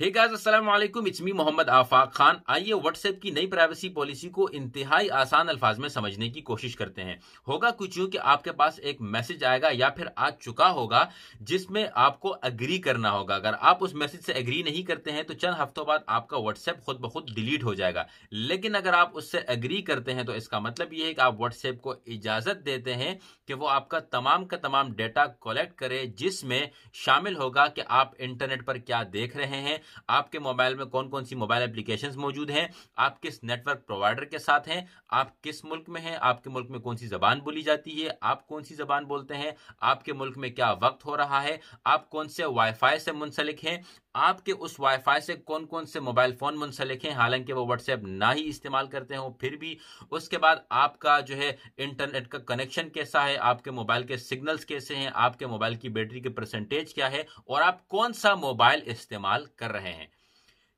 हे guys अस्सलाम it's me Mohammad Afaq Khan आइए WhatsApp की नई प्राइवेसी पॉलिसी को इंतहाई आसान अल्फाज में समझने की कोशिश करते हैं होगा कुछ यूं कि आपके पास एक मैसेज आएगा या फिर आ चुका होगा जिसमें आपको अग्री करना होगा अगर आप उस मैसेज से अग्री नहीं करते हैं तो चंद हफ्तों बाद आपका व्हाट्सएप खुद ब खुद डिलीट हो जाएगा लेकिन अगर आप उससे एग्री करते हैं तो इसका मतलब ये है कि आप व्हाट्सएप को इजाजत देते हैं कि वो आपका तमाम का तमाम डेटा कलेक्ट करे जिसमें शामिल होगा कि आप इंटरनेट पर क्या देख रहे हैं आपके मोबाइल में कौन कौन सी मोबाइल एप्लीकेशन मौजूद हैं आप किस नेटवर्क प्रोवाइडर के साथ हैं आप किस मुल्क में हैं आपके मुल्क में कौन सी जबान बोली जाती है आप कौन सी जबान बोलते हैं आपके मुल्क में क्या वक्त हो रहा है आप कौन से वाईफाई से मुंसलिक हैं आपके उस वाईफाई से कौन कौन से मोबाइल फ़ोन मुंसलिक हैं हालांकि वो व्हाट्सएप ना ही इस्तेमाल करते हों फिर भी उसके बाद आपका जो है इंटरनेट का कनेक्शन कैसा है आपके मोबाइल के सिग्नल्स कैसे हैं आपके मोबाइल की बैटरी के परसेंटेज क्या है और आप कौन सा मोबाइल इस्तेमाल कर रहे हैं रहे हैं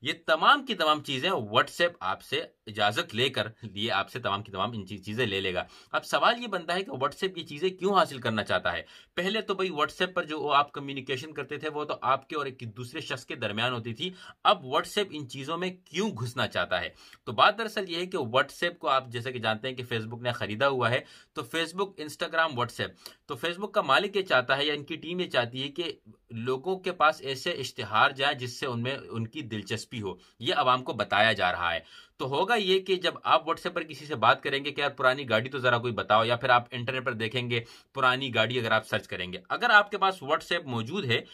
ये तमाम की तमाम चीज़ें व्हाट्सएप आपसे इजाज़त लेकर लिए आपसे तमाम की तमाम इन चीज़ें ले लेगा अब सवाल ये बनता है कि व्हाट्सएप ये चीज़ें क्यों हासिल करना चाहता है पहले तो भाई व्हाट्सएप पर जो आप कम्युनिकेशन करते थे वो तो आपके और एक दूसरे शख्स के दरमियान होती थी अब व्हाट्सएप इन चीज़ों में क्यों घुसना चाहता है तो बात दरअसल ये है कि व्हाट्सएप को आप जैसे कि जानते हैं कि फेसबुक ने ख़रीदा हुआ है तो फेसबुक इंस्टाग्राम व्हाट्सएप तो फेसबुक का मालिक ये चाहता है या इनकी टीम ये चाहती है कि लोगों के पास ऐसे इश्तहार जाए जिससे उनमें उनकी दिलचस्पी हो ये आवाम को बताया जा रहा है तो होगा ये कि जब आप व्हाट्सएप पर किसी से बात करेंगे कि यार पुरानी गाड़ी तो जरा कोई बताओ या फिर आप इंटरनेट पर देखेंगे पुरानी गाड़ी अगर आप सर्च करेंगे अगर आपके पास व्हाट्सएप मौजूद है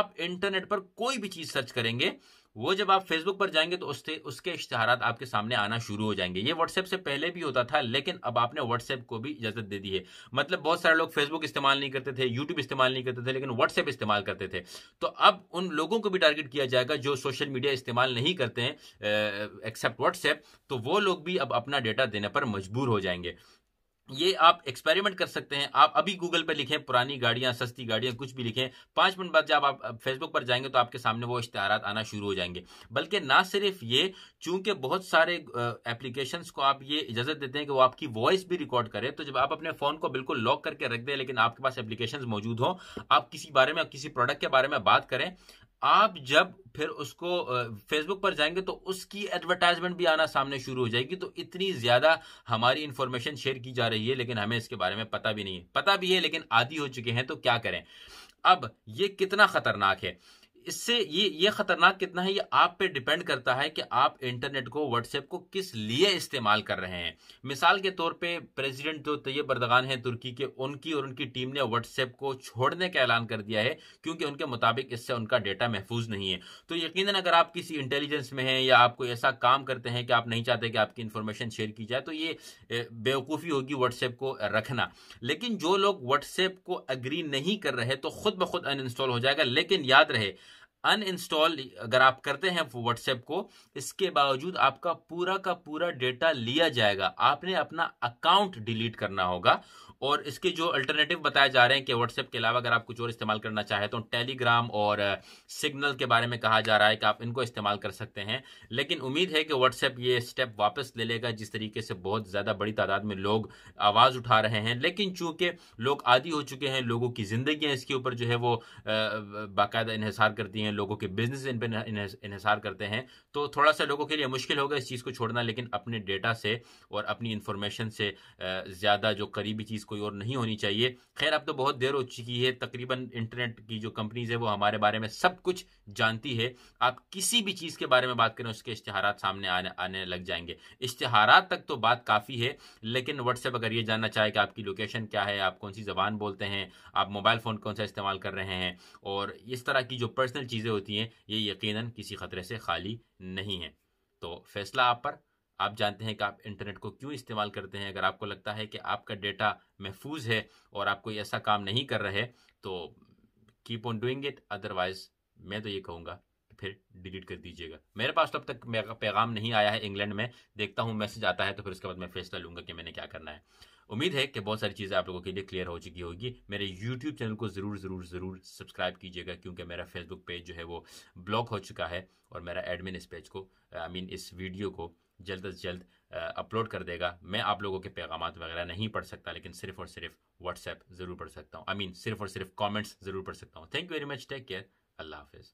आप इंटरनेट पर कोई भी चीज सर्च करेंगे वो जब आप फेसबुक पर जाएंगे तो उससे उसके इश्तहार आपके सामने आना शुरू हो जाएंगे ये व्हाट्सएप से पहले भी होता था लेकिन अब आपने व्हाट्सएप को भी इजाजत दे दी है मतलब बहुत सारे लोग फेसबुक इस्तेमाल नहीं करते थे यूट्यूब इस्तेमाल नहीं करते थे लेकिन व्हाट्सएप इस्तेमाल करते थे तो अब उन लोगों को भी टारगेट किया जाएगा जो सोशल मीडिया इस्तेमाल नहीं करते हैं एक्सेप्ट व्हाट्सएप तो वो लोग भी अब अपना डेटा देने पर मजबूर हो जाएंगे ये आप एक्सपेरिमेंट कर सकते हैं आप अभी गूगल पर लिखें पुरानी गाड़ियां सस्ती गाड़ियां कुछ भी लिखें पांच मिनट बाद जब आप फेसबुक पर जाएंगे तो आपके सामने वो इश्तेहार आना शुरू हो जाएंगे बल्कि ना सिर्फ ये चूंकि बहुत सारे एप्लीकेशन को आप ये इजाजत देते हैं कि वो आपकी वॉइस भी रिकॉर्ड करें तो जब आप अपने फोन को बिल्कुल लॉक करके रख दें लेकिन आपके पास एप्लीकेशन मौजूद हो आप किसी बारे में किसी प्रोडक्ट के बारे में बात करें आप जब फिर उसको फेसबुक पर जाएंगे तो उसकी एडवर्टाइजमेंट भी आना सामने शुरू हो जाएगी तो इतनी ज्यादा हमारी इंफॉर्मेशन शेयर की जा रही है लेकिन हमें इसके बारे में पता भी नहीं है पता भी है लेकिन आदि हो चुके हैं तो क्या करें अब ये कितना खतरनाक है इससे ये ये खतरनाक कितना है ये आप पे डिपेंड करता है कि आप इंटरनेट को व्हाट्सएप को किस लिए इस्तेमाल कर रहे हैं मिसाल के तौर पे प्रेसिडेंट जो तैयब बर्दगान हैं तुर्की के उनकी और उनकी टीम ने व्हाट्सएप को छोड़ने का ऐलान कर दिया है क्योंकि उनके मुताबिक इससे उनका डेटा महफूज नहीं है तो यकीन अगर आप किसी इंटेलिजेंस में हैं या आप कोई ऐसा काम करते हैं कि आप नहीं चाहते कि आपकी इन्फॉर्मेशन शेयर की जाए तो ये बेवकूफ़ी होगी व्हाट्सएप को रखना लेकिन जो लोग व्हाट्सएप को अग्री नहीं कर रहे तो खुद ब खुद अनइंस्टॉल हो जाएगा लेकिन याद रहे अनइंस्टॉल अगर आप करते हैं व्हाट्सएप को इसके बावजूद आपका पूरा का पूरा डेटा लिया जाएगा आपने अपना अकाउंट डिलीट करना होगा और इसके जो अल्टरनेटिव बताए जा रहे हैं कि व्हाट्सएप के अलावा अगर आप कुछ और इस्तेमाल करना चाहें तो टेलीग्राम और सिग्नल के बारे में कहा जा रहा है कि आप इनको इस्तेमाल कर सकते हैं लेकिन उम्मीद है कि व्हाट्सएप ये स्टेप वापस ले लेगा जिस तरीके से बहुत ज़्यादा बड़ी तादाद में लोग आवाज़ उठा रहे हैं लेकिन चूंकि लोग आदि हो चुके हैं लोगों की ज़िंदगियाँ इसके ऊपर जो है वो बाकायदा इहसार करती हैं लोगों के बिजनेस इन पर इहसार करते हैं तो थोड़ा सा लोगों के लिए मुश्किल होगा इस चीज़ को छोड़ना लेकिन अपने डेटा से और अपनी इन्फॉर्मेशन से ज़्यादा जो करीबी चीज़ कोई और नहीं होनी चाहिए खैर अब तो बहुत देर हो चुकी है तकरीबन इंटरनेट की जो कंपनीज है वो हमारे बारे में सब कुछ जानती है आप किसी भी चीज़ के बारे में बात करें उसके इश्तहार सामने आने आने लग जाएंगे इश्तहार तक तो बात काफ़ी है लेकिन व्हाट्सएप अगर ये जानना चाहे कि आपकी लोकेशन क्या है आप कौन सी ज़बान बोलते हैं आप मोबाइल फ़ोन कौन सा इस्तेमाल कर रहे हैं और इस तरह की जो पर्सनल चीज़ें होती हैं ये यकीन किसी खतरे से खाली नहीं है तो फैसला आप पर आप जानते हैं कि आप इंटरनेट को क्यों इस्तेमाल करते हैं अगर आपको लगता है कि आपका डेटा महफूज है और आप कोई ऐसा काम नहीं कर रहे तो keep on doing it otherwise मैं तो ये कहूँगा फिर डिलीट कर दीजिएगा मेरे पास तब तक मेरा पैगाम नहीं आया है इंग्लैंड में देखता हूँ मैसेज आता है तो फिर उसके बाद मैं फैसला लूँगा कि मैंने क्या करना है उम्मीद है कि बहुत सारी चीज़ें आप लोगों के लिए क्लियर हो चुकी होगी मेरे यूट्यूब चैनल को ज़रूर ज़रूर ज़रूर सब्सक्राइब कीजिएगा क्योंकि मेरा फेसबुक पेज जो है वो ब्लॉक हो चुका है और मेरा एडमिन इस पेज को आई I मीन mean, इस वीडियो को जल्द अज जल्द अपलोड कर देगा मैं आप लोगों के पैगाम वगैरह नहीं पढ़ सकता लेकिन सिर्फ और सिर्फ व्हाट्सएप ज़रूर पढ़ सकता हूँ आई मीन सिर्फ और सिर्फ कॉमेंट्स ज़रूर पढ़ सकता हूँ thank you very much take care अल्लाह हाफिज़